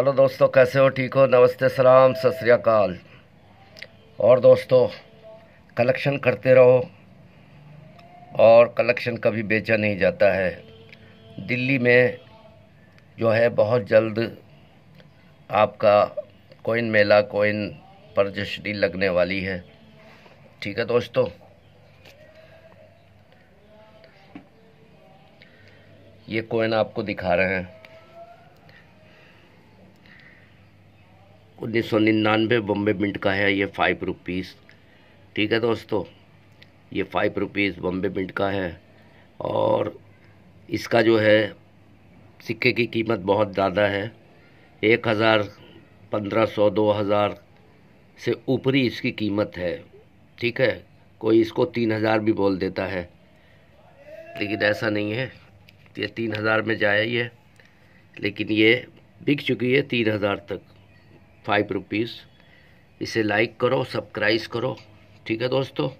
hello दोस्तों कैसे हो ठीक हो नमस्ते सलाम सत श्रीकाल और दोस्तों कलेक्शन करते रहो और कलेक्शन कभी बेचा नहीं जाता है दिल्ली में जो है बहुत जल्द आपका कोइन मेला कोइन प्रदर्शनी लगने वाली है ठीक है दोस्तों ये कोइन आपको दिखा रहे हैं उन्नीस सौ निन्यानवे बम्बे मिंट का है ये फाइव रुपीज़ ठीक है दोस्तों ये फाइव रुपीज़ बम्बे मिंट का है और इसका जो है सिक्के की कीमत बहुत ज़्यादा है एक हज़ार पंद्रह सौ दो हज़ार से ऊपरी इसकी कीमत है ठीक है कोई इसको तीन हज़ार भी बोल देता है लेकिन ऐसा नहीं है ये तीन हज़ार में जाए ये लेकिन ये बिक चुकी है तीन हज़ार तक फाइव रुपीज़ इसे लाइक करो सब्सक्राइब करो ठीक है दोस्तों